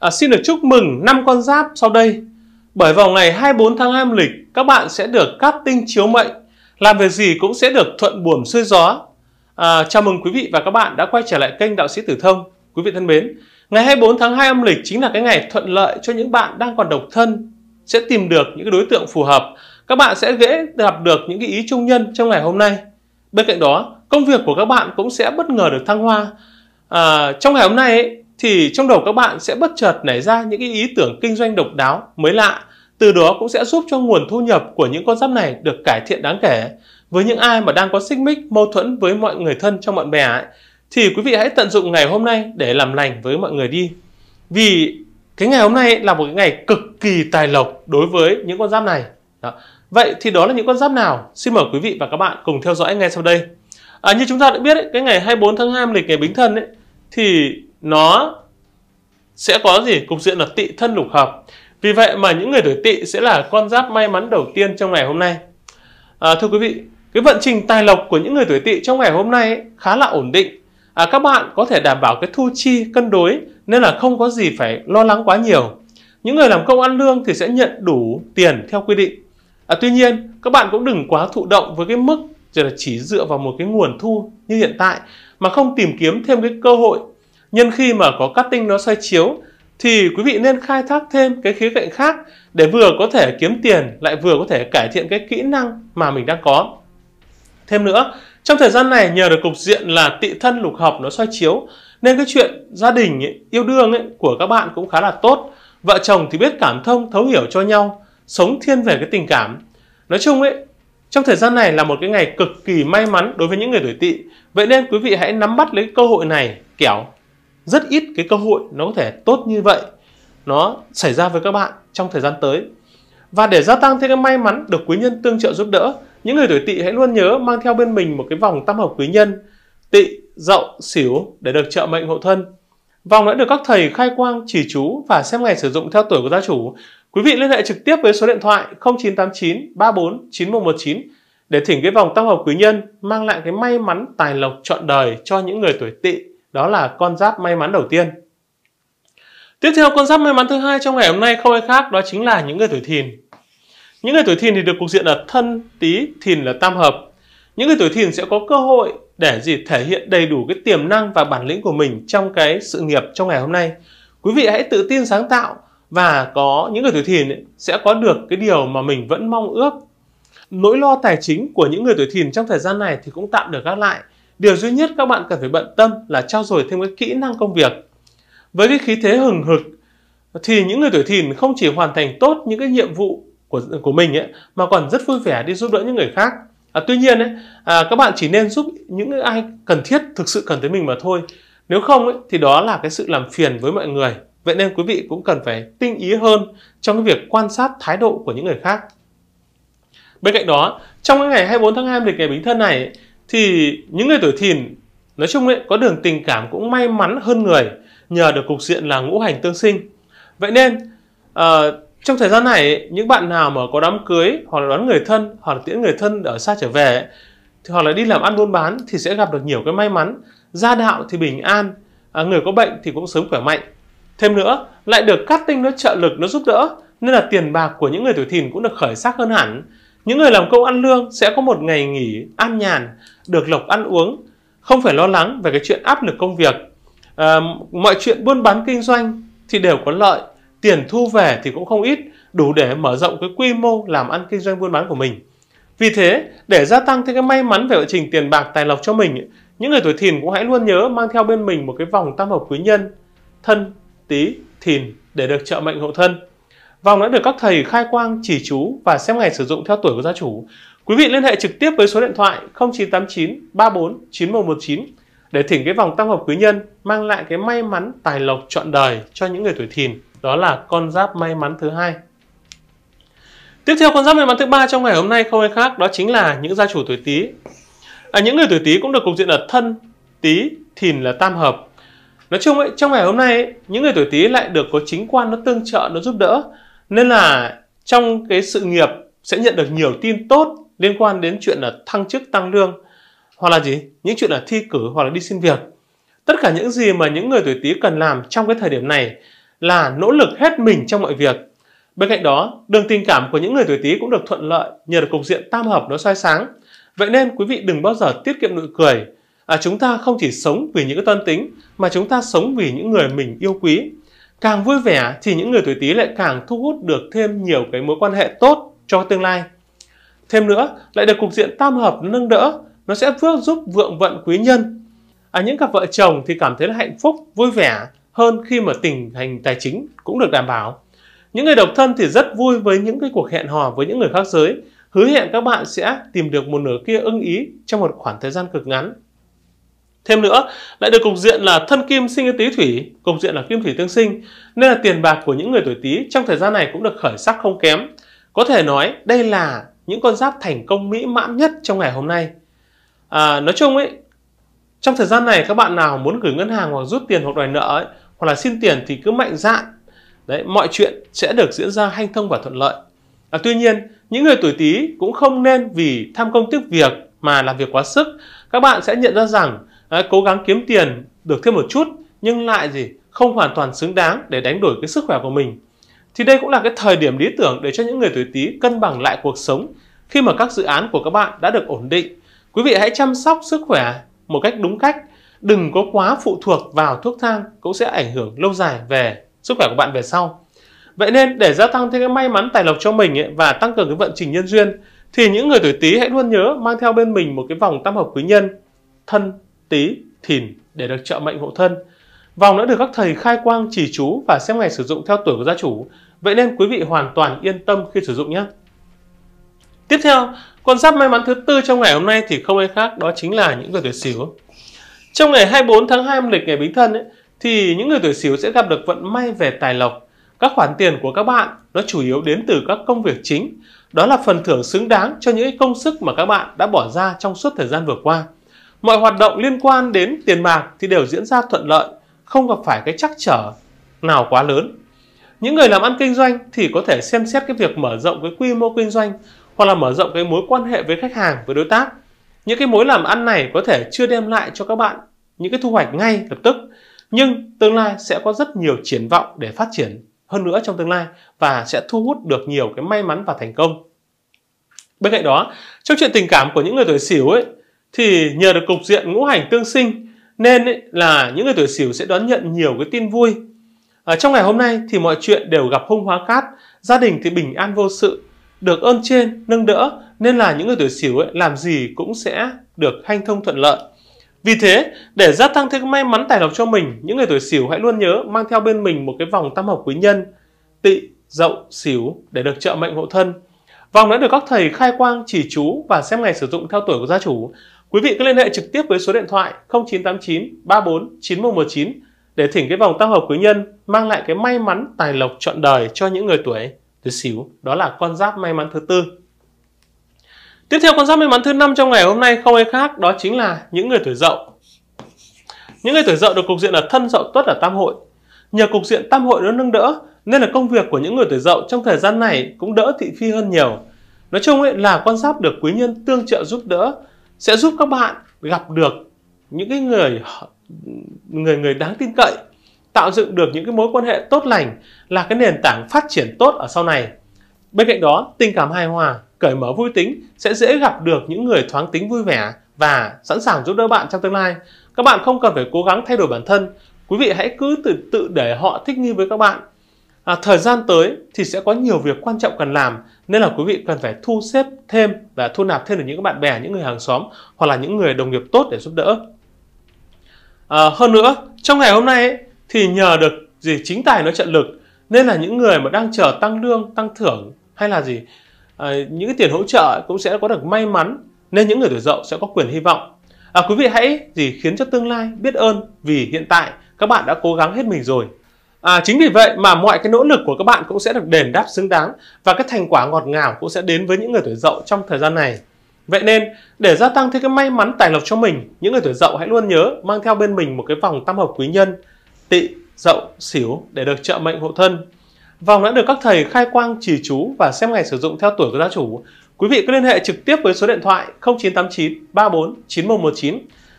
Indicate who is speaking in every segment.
Speaker 1: à, xin được chúc mừng năm con giáp sau đây. Bởi vào ngày 24 tháng 2 lịch, các bạn sẽ được cát tinh chiếu mệnh, làm việc gì cũng sẽ được thuận buồm xuôi gió. À, chào mừng quý vị và các bạn đã quay trở lại kênh Đạo sĩ Tử Thông. Quý vị thân mến, ngày 24 tháng 2 âm lịch chính là cái ngày thuận lợi cho những bạn đang còn độc thân, sẽ tìm được những đối tượng phù hợp. Các bạn sẽ dễ gặp được những cái ý trung nhân trong ngày hôm nay. Bên cạnh đó, công việc của các bạn cũng sẽ bất ngờ được thăng hoa. À, trong ngày hôm nay ấy, thì trong đầu các bạn sẽ bất chợt nảy ra những cái ý tưởng kinh doanh độc đáo, mới lạ. Từ đó cũng sẽ giúp cho nguồn thu nhập của những con giáp này được cải thiện đáng kể. Với những ai mà đang có xích mích, mâu thuẫn với mọi người thân trong bạn bè ấy, thì quý vị hãy tận dụng ngày hôm nay để làm lành với mọi người đi. Vì cái ngày hôm nay là một cái ngày cực kỳ tài lộc đối với những con giáp này. Đó. Vậy thì đó là những con giáp nào? Xin mời quý vị và các bạn cùng theo dõi ngay sau đây. À, như chúng ta đã biết ấy, cái ngày 24 tháng 2 lịch ngày Bính Thân ấy, thì nó sẽ có gì? Cục diện là tị thân lục hợp. Vì vậy mà những người tuổi tị sẽ là con giáp may mắn đầu tiên trong ngày hôm nay. À, thưa quý vị, cái vận trình tài lộc của những người tuổi tỵ trong ngày hôm nay khá là ổn định. À, các bạn có thể đảm bảo cái thu chi cân đối nên là không có gì phải lo lắng quá nhiều. Những người làm công ăn lương thì sẽ nhận đủ tiền theo quy định. À, tuy nhiên, các bạn cũng đừng quá thụ động với cái mức chỉ dựa vào một cái nguồn thu như hiện tại mà không tìm kiếm thêm cái cơ hội nhân khi mà có cutting nó xoay chiếu thì quý vị nên khai thác thêm cái khía cạnh khác để vừa có thể kiếm tiền lại vừa có thể cải thiện cái kỹ năng mà mình đang có. Thêm nữa, trong thời gian này nhờ được cục diện là tị thân lục hợp nó xoay chiếu nên cái chuyện gia đình ấy, yêu đương ấy, của các bạn cũng khá là tốt. Vợ chồng thì biết cảm thông thấu hiểu cho nhau, sống thiên về cái tình cảm. Nói chung ấy, trong thời gian này là một cái ngày cực kỳ may mắn đối với những người tuổi tỵ. Vậy nên quý vị hãy nắm bắt lấy cơ hội này, kẻo rất ít cái cơ hội nó có thể tốt như vậy nó xảy ra với các bạn trong thời gian tới và để gia tăng thêm cái may mắn được quý nhân tương trợ giúp đỡ những người tuổi tỵ hãy luôn nhớ mang theo bên mình một cái vòng tam hợp quý nhân tỵ dậu xỉu để được trợ mệnh hộ thân vòng đã được các thầy khai quang chỉ chú và xem ngày sử dụng theo tuổi của gia chủ quý vị liên hệ trực tiếp với số điện thoại 0989 34 9119 để thỉnh cái vòng tam hợp quý nhân mang lại cái may mắn tài lộc trọn đời cho những người tuổi tỵ đó là con giáp may mắn đầu tiên tiếp theo con giáp may mắn thứ hai trong ngày hôm nay không ai khác đó chính là những người tuổi thìn những người tuổi thìn thì được cục diện là thân tý thìn là tam hợp những người tuổi thìn sẽ có cơ hội để gì thể hiện đầy đủ cái tiềm năng và bản lĩnh của mình trong cái sự nghiệp trong ngày hôm nay quý vị hãy tự tin sáng tạo và có những người tuổi thìn sẽ có được cái điều mà mình vẫn mong ước nỗi lo tài chính của những người tuổi thìn trong thời gian này thì cũng tạm được gác lại Điều duy nhất các bạn cần phải bận tâm là trao dồi thêm cái kỹ năng công việc. Với cái khí thế hừng hực thì những người tuổi thìn không chỉ hoàn thành tốt những cái nhiệm vụ của của mình ấy, mà còn rất vui vẻ đi giúp đỡ những người khác. À, tuy nhiên ấy, à, các bạn chỉ nên giúp những ai cần thiết thực sự cần tới mình mà thôi. Nếu không ấy, thì đó là cái sự làm phiền với mọi người. Vậy nên quý vị cũng cần phải tinh ý hơn trong cái việc quan sát thái độ của những người khác. Bên cạnh đó, trong cái ngày 24 tháng 2 lịch ngày Bính Thân này, thì những người tuổi thìn nói chung ấy có đường tình cảm cũng may mắn hơn người nhờ được cục diện là ngũ hành tương sinh vậy nên à, trong thời gian này những bạn nào mà có đám cưới hoặc là đón người thân hoặc là tiễn người thân ở xa trở về thì hoặc là đi làm ăn buôn bán thì sẽ gặp được nhiều cái may mắn gia đạo thì bình an à, người có bệnh thì cũng sớm khỏe mạnh thêm nữa lại được cát tinh nó trợ lực nó giúp đỡ nên là tiền bạc của những người tuổi thìn cũng được khởi sắc hơn hẳn những người làm công ăn lương sẽ có một ngày nghỉ an nhàn được lộc ăn uống không phải lo lắng về cái chuyện áp lực công việc à, mọi chuyện buôn bán kinh doanh thì đều có lợi tiền thu về thì cũng không ít đủ để mở rộng cái quy mô làm ăn kinh doanh buôn bán của mình vì thế để gia tăng thêm cái may mắn về lộ trình tiền bạc tài lộc cho mình những người tuổi thìn cũng hãy luôn nhớ mang theo bên mình một cái vòng tam hợp quý nhân thân tí thìn để được trợ mệnh hộ thân Vòng đã được các thầy khai quang, chỉ chú và xem ngày sử dụng theo tuổi của gia chủ. Quý vị liên hệ trực tiếp với số điện thoại 0989 34 9119 để thỉnh cái vòng tam hợp quý nhân mang lại cái may mắn tài lộc trọn đời cho những người tuổi thìn. Đó là con giáp may mắn thứ hai. Tiếp theo con giáp may mắn thứ ba trong ngày hôm nay không ai khác đó chính là những gia chủ tuổi Tý. À, những người tuổi Tý cũng được cục diện là thân, Tý, Thìn là tam hợp. Nói chung ấy, trong ngày hôm nay ấy, những người tuổi Tý lại được có chính quan nó tương trợ nó giúp đỡ nên là trong cái sự nghiệp sẽ nhận được nhiều tin tốt liên quan đến chuyện là thăng chức tăng lương hoặc là gì những chuyện là thi cử hoặc là đi xin việc tất cả những gì mà những người tuổi tý cần làm trong cái thời điểm này là nỗ lực hết mình trong mọi việc bên cạnh đó đường tình cảm của những người tuổi tý cũng được thuận lợi nhờ được cục diện tam hợp nó soi sáng vậy nên quý vị đừng bao giờ tiết kiệm nụ cười à, chúng ta không chỉ sống vì những cái tân tính mà chúng ta sống vì những người mình yêu quý Càng vui vẻ thì những người tuổi Tý lại càng thu hút được thêm nhiều cái mối quan hệ tốt cho tương lai. Thêm nữa, lại được cục diện tam hợp nâng đỡ, nó sẽ phước giúp vượng vận quý nhân. À, những cặp vợ chồng thì cảm thấy là hạnh phúc, vui vẻ hơn khi mà tình hình tài chính cũng được đảm bảo. Những người độc thân thì rất vui với những cái cuộc hẹn hò với những người khác giới, hứa hẹn các bạn sẽ tìm được một nửa kia ưng ý trong một khoảng thời gian cực ngắn Thêm nữa, lại được cục diện là thân kim sinh với tí thủy, cục diện là kim thủy tương sinh, nên là tiền bạc của những người tuổi tí trong thời gian này cũng được khởi sắc không kém. Có thể nói đây là những con giáp thành công mỹ mãn nhất trong ngày hôm nay. À, nói chung ấy, trong thời gian này các bạn nào muốn gửi ngân hàng hoặc rút tiền hoặc đòi nợ ấy, hoặc là xin tiền thì cứ mạnh dạn. Đấy, mọi chuyện sẽ được diễn ra hanh thông và thuận lợi. À, tuy nhiên, những người tuổi tí cũng không nên vì tham công tiếc việc mà làm việc quá sức. Các bạn sẽ nhận ra rằng à, cố gắng kiếm tiền được thêm một chút nhưng lại gì không hoàn toàn xứng đáng để đánh đổi cái sức khỏe của mình thì đây cũng là cái thời điểm lý tưởng để cho những người tuổi tý cân bằng lại cuộc sống khi mà các dự án của các bạn đã được ổn định quý vị hãy chăm sóc sức khỏe một cách đúng cách đừng có quá phụ thuộc vào thuốc thang cũng sẽ ảnh hưởng lâu dài về sức khỏe của bạn về sau vậy nên để gia tăng thêm cái may mắn tài lộc cho mình ấy, và tăng cường cái vận trình nhân duyên thì những người tuổi tý hãy luôn nhớ mang theo bên mình một cái vòng tam hợp quý nhân thân tí Thìn để được trợ mệnh hộ thân. Vòng đã được các thầy khai quang chỉ chú và xem ngày sử dụng theo tuổi của gia chủ, vậy nên quý vị hoàn toàn yên tâm khi sử dụng nhé. Tiếp theo, con giáp may mắn thứ tư trong ngày hôm nay thì không ai khác đó chính là những người tuổi Sửu. Trong ngày 24 tháng 2 âm lịch ngày Bính Thân ấy, thì những người tuổi Sửu sẽ gặp được vận may về tài lộc. Các khoản tiền của các bạn nó chủ yếu đến từ các công việc chính, đó là phần thưởng xứng đáng cho những công sức mà các bạn đã bỏ ra trong suốt thời gian vừa qua mọi hoạt động liên quan đến tiền bạc thì đều diễn ra thuận lợi, không gặp phải cái trắc trở nào quá lớn. Những người làm ăn kinh doanh thì có thể xem xét cái việc mở rộng cái quy mô kinh doanh hoặc là mở rộng cái mối quan hệ với khách hàng, với đối tác. Những cái mối làm ăn này có thể chưa đem lại cho các bạn những cái thu hoạch ngay lập tức, nhưng tương lai sẽ có rất nhiều triển vọng để phát triển hơn nữa trong tương lai và sẽ thu hút được nhiều cái may mắn và thành công. Bên cạnh đó, trong chuyện tình cảm của những người tuổi Sửu ấy thì nhờ được cục diện ngũ hành tương sinh nên ấy, là những người tuổi sửu sẽ đón nhận nhiều cái tin vui ở trong ngày hôm nay thì mọi chuyện đều gặp hung hóa cát gia đình thì bình an vô sự được ơn trên nâng đỡ nên là những người tuổi sửu làm gì cũng sẽ được hanh thông thuận lợi vì thế để gia tăng thêm may mắn tài lộc cho mình những người tuổi sửu hãy luôn nhớ mang theo bên mình một cái vòng tam hợp quý nhân tị dậu sửu để được trợ mệnh hộ thân vòng đã được các thầy khai quang chỉ chú và xem ngày sử dụng theo tuổi của gia chủ Quý vị cứ liên hệ trực tiếp với số điện thoại 0989 34 9119 để thỉnh cái vòng tam hợp quý nhân mang lại cái may mắn tài lộc trọn đời cho những người tuổi tuổi xíu. Đó là con giáp may mắn thứ tư. Tiếp theo con giáp may mắn thứ năm trong ngày hôm nay không ai khác đó chính là những người tuổi dậu. Những người tuổi dậu được cục diện là thân dậu tuất ở tam hội. Nhờ cục diện tam hội nó nâng đỡ nên là công việc của những người tuổi dậu trong thời gian này cũng đỡ thị phi hơn nhiều. Nói chung ấy là con giáp được quý nhân tương trợ giúp đỡ sẽ giúp các bạn gặp được những cái người người người đáng tin cậy tạo dựng được những cái mối quan hệ tốt lành là cái nền tảng phát triển tốt ở sau này bên cạnh đó tình cảm hài hòa cởi mở vui tính sẽ dễ gặp được những người thoáng tính vui vẻ và sẵn sàng giúp đỡ bạn trong tương lai các bạn không cần phải cố gắng thay đổi bản thân quý vị hãy cứ tự tự để họ thích nghi với các bạn À, thời gian tới thì sẽ có nhiều việc quan trọng cần làm nên là quý vị cần phải thu xếp thêm và thu nạp thêm được những bạn bè, những người hàng xóm hoặc là những người đồng nghiệp tốt để giúp đỡ. À, hơn nữa, trong ngày hôm nay ấy, thì nhờ được gì chính tài nó trợ lực nên là những người mà đang chờ tăng lương, tăng thưởng hay là gì à, những cái tiền hỗ trợ cũng sẽ có được may mắn nên những người tuổi dậu sẽ có quyền hy vọng. À, quý vị hãy gì khiến cho tương lai biết ơn vì hiện tại các bạn đã cố gắng hết mình rồi. À, chính vì vậy mà mọi cái nỗ lực của các bạn cũng sẽ được đền đáp xứng đáng và cái thành quả ngọt ngào cũng sẽ đến với những người tuổi dậu trong thời gian này. Vậy nên, để gia tăng thêm cái may mắn tài lộc cho mình, những người tuổi dậu hãy luôn nhớ mang theo bên mình một cái vòng tam hợp quý nhân, tị, dậu, xỉu để được trợ mệnh hộ thân. Vòng đã được các thầy khai quang trì chú và xem ngày sử dụng theo tuổi của gia chủ. Quý vị cứ liên hệ trực tiếp với số điện thoại 0989 34 9119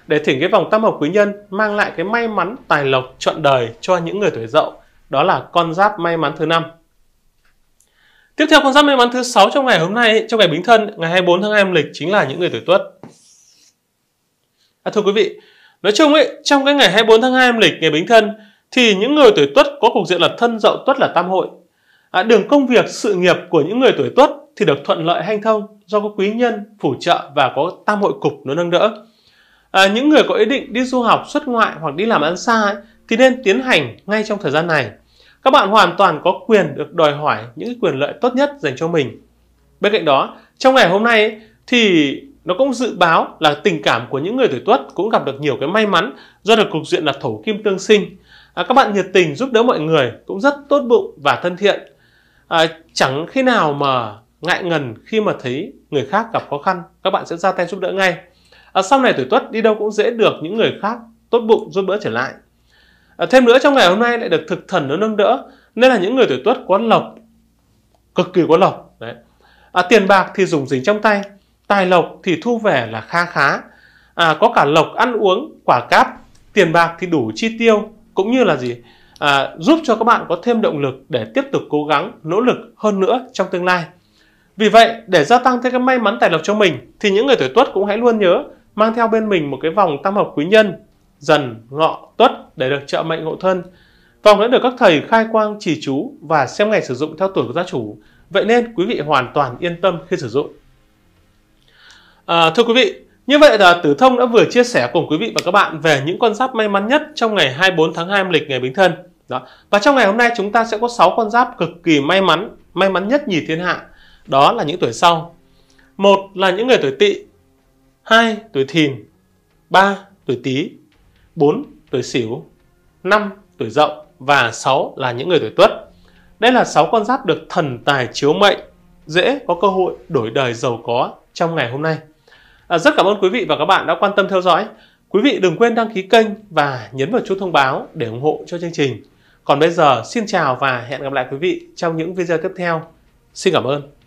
Speaker 1: để thỉnh cái vòng tam hợp quý nhân mang lại cái may mắn tài lộc trọn đời cho những người tuổi dậu đó là con giáp may mắn thứ năm tiếp theo con giáp may mắn thứ sáu trong ngày hôm nay trong ngày bính thân ngày 24 tháng 2 âm lịch chính là những người tuổi tuất à, thưa quý vị nói chung ấy trong cái ngày 24 tháng 2 âm lịch ngày bính thân thì những người tuổi tuất có cục diện là thân dậu tuất là tam hội à, đường công việc sự nghiệp của những người tuổi tuất thì được thuận lợi hanh thông do có quý nhân phù trợ và có tam hội cục nó nâng đỡ à, những người có ý định đi du học xuất ngoại hoặc đi làm ăn xa ấy, thì nên tiến hành ngay trong thời gian này các bạn hoàn toàn có quyền được đòi hỏi những quyền lợi tốt nhất dành cho mình bên cạnh đó trong ngày hôm nay ấy, thì nó cũng dự báo là tình cảm của những người tuổi tuất cũng gặp được nhiều cái may mắn do được cục diện là thổ kim tương sinh à, các bạn nhiệt tình giúp đỡ mọi người cũng rất tốt bụng và thân thiện à, chẳng khi nào mà ngại ngần khi mà thấy người khác gặp khó khăn các bạn sẽ ra tay giúp đỡ ngay à, sau này tuổi tuất đi đâu cũng dễ được những người khác tốt bụng giúp đỡ trở lại à, thêm nữa trong ngày hôm nay lại được thực thần nó nâng đỡ nên là những người tuổi tuất có lộc cực kỳ có lộc đấy à, tiền bạc thì dùng dính trong tay tài lộc thì thu về là kha khá à, có cả lộc ăn uống quả cáp tiền bạc thì đủ chi tiêu cũng như là gì à, giúp cho các bạn có thêm động lực để tiếp tục cố gắng nỗ lực hơn nữa trong tương lai vì vậy để gia tăng thêm cái may mắn tài lộc cho mình thì những người tuổi tuất cũng hãy luôn nhớ mang theo bên mình một cái vòng tam hợp quý nhân dần ngọ tuất để được trợ mệnh ngộ thân vòng đã được các thầy khai quang chỉ chú và xem ngày sử dụng theo tuổi của gia chủ vậy nên quý vị hoàn toàn yên tâm khi sử dụng à, thưa quý vị như vậy là Tử Thông đã vừa chia sẻ cùng quý vị và các bạn về những con giáp may mắn nhất trong ngày 24 tháng 2 lịch ngày Bính Thân. Đó. Và trong ngày hôm nay chúng ta sẽ có 6 con giáp cực kỳ may mắn, may mắn nhất nhì thiên hạ. Đó là những tuổi sau. Một là những người tuổi Tỵ, 2. Tuổi thìn 3. Tuổi tý 4. Tuổi sửu 5. Tuổi dậu và 6 là những người tuổi tuất. Đây là 6 con giáp được thần tài chiếu mệnh, dễ có cơ hội đổi đời giàu có trong ngày hôm nay. À, rất cảm ơn quý vị và các bạn đã quan tâm theo dõi. Quý vị đừng quên đăng ký kênh và nhấn vào chuông thông báo để ủng hộ cho chương trình. Còn bây giờ, xin chào và hẹn gặp lại quý vị trong những video tiếp theo. Xin cảm ơn.